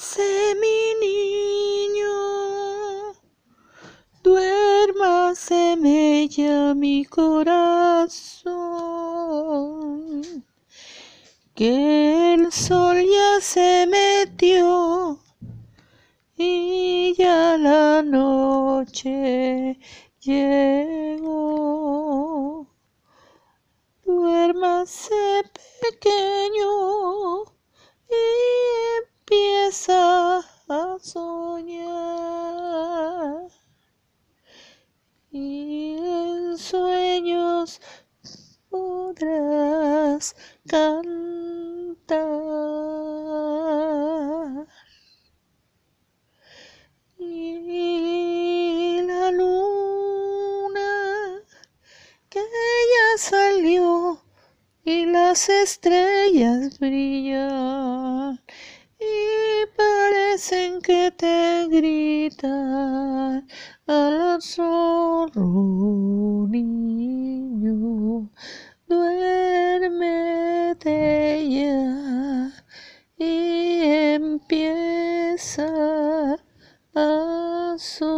Duérmase mi niño, duérmase mi corazón, que el sol ya se metió y ya la noche llegó. Duérmase pequeño. soñar y en sueños podrás cantar y la luna que ya salió y las estrellas brillan que te grita al zorro niño, duérmete ya y empieza a soñar.